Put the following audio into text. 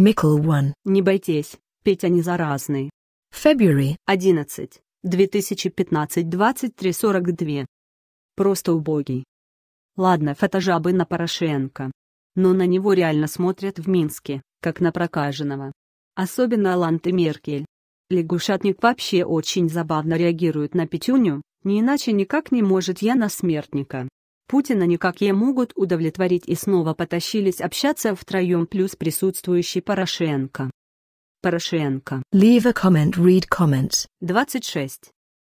Микл 1. Не бойтесь, петь они заразные. February 11. 2015-2342. Просто убогий. Ладно, фотожабы на Порошенко. Но на него реально смотрят в Минске, как на прокаженного. Особенно Алант и Меркель. Лягушатник вообще очень забавно реагирует на Петюню, не иначе никак не может я на смертника. Путина никак ей могут удовлетворить и снова потащились общаться втроем плюс присутствующий Порошенко. Порошенко. Leave a comment, read comments. 26.